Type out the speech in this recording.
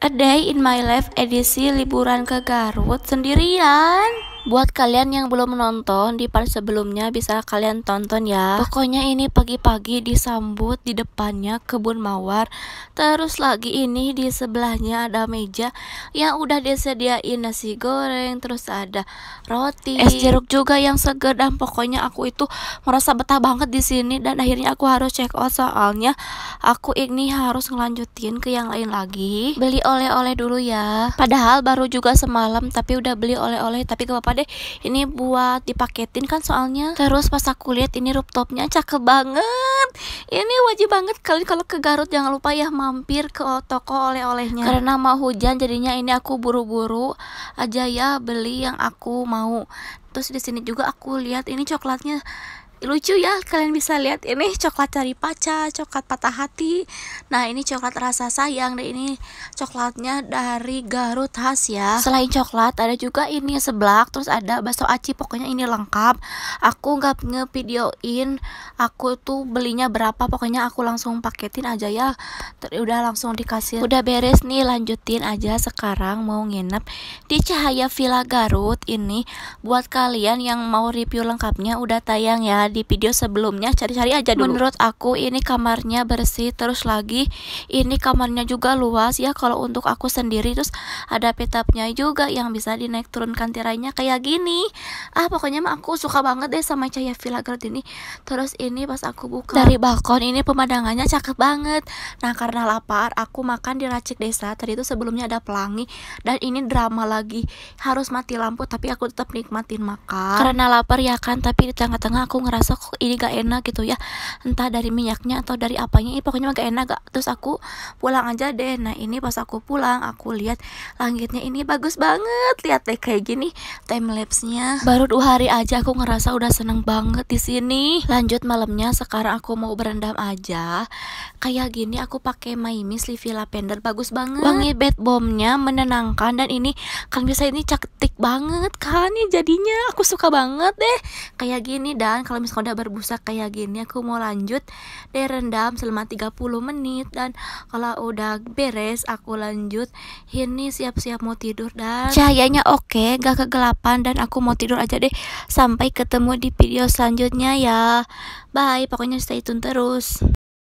A Day in My Life edisi liburan ke Garut sendirian. Buat kalian yang belum menonton di part sebelumnya bisa kalian tonton ya. Pokoknya ini pagi-pagi disambut di depannya kebun mawar. Terus lagi ini di sebelahnya ada meja yang udah disediain nasi goreng, terus ada roti, es jeruk juga yang seger dan pokoknya aku itu merasa betah banget di sini dan akhirnya aku harus check out soalnya aku ini harus ngelanjutin ke yang lain lagi. Beli oleh-oleh dulu ya. Padahal baru juga semalam tapi udah beli oleh-oleh tapi gak apa apa deh ini buat dipaketin kan soalnya terus pas aku lihat ini rooftopnya cakep banget ini wajib banget kalian kalau ke Garut jangan lupa ya mampir ke toko oleh-olehnya karena mau hujan jadinya ini aku buru-buru aja ya beli yang aku mau terus di sini juga aku lihat ini coklatnya lucu ya kalian bisa lihat ini coklat cari paca coklat patah hati nah ini coklat rasa sayang dan ini coklatnya dari Garut khas ya selain coklat ada juga ini seblak terus ada bakso aci pokoknya ini lengkap aku nggak ngevideoin aku tuh belinya berapa pokoknya aku langsung paketin aja ya Ter udah langsung dikasih udah beres nih lanjutin aja sekarang mau nginep di Cahaya Villa Garut ini buat kalian yang mau review lengkapnya udah tayang ya di video sebelumnya cari-cari aja dulu menurut aku ini kamarnya bersih terus lagi ini kamarnya juga luas ya kalau untuk aku sendiri terus ada petapnya juga yang bisa dinaik turunkan tirainya kayak gini ah pokoknya mah aku suka banget deh sama cahaya villa Garut ini terus ini pas aku buka dari balkon ini pemandangannya cakep banget nah karena lapar aku makan di racik desa tadi itu sebelumnya ada pelangi dan ini drama lagi harus mati lampu tapi aku tetap nikmatin makan karena lapar ya kan tapi di tengah-tengah aku ngerasa ngerasa kok ini gak enak gitu ya entah dari minyaknya atau dari apanya ini pokoknya gak enak gak terus aku pulang aja deh nah ini pas aku pulang aku lihat langitnya ini bagus banget lihat deh kayak gini time lapse-nya baru dua hari aja aku ngerasa udah seneng banget di sini lanjut malamnya sekarang aku mau berendam aja kayak gini aku pakai Maimi Sleepy Lavender bagus banget wangi bed bombnya menenangkan dan ini kan bisa ini cantik banget kan ini ya jadinya aku suka banget deh kayak gini dan kalau misalkan udah berbusa kayak gini aku mau lanjut rendam selama 30 menit dan kalau udah beres aku lanjut ini siap-siap mau tidur dan cahayanya oke okay, gak kegelapan dan aku mau tidur aja deh sampai ketemu di video selanjutnya ya bye pokoknya stay tune terus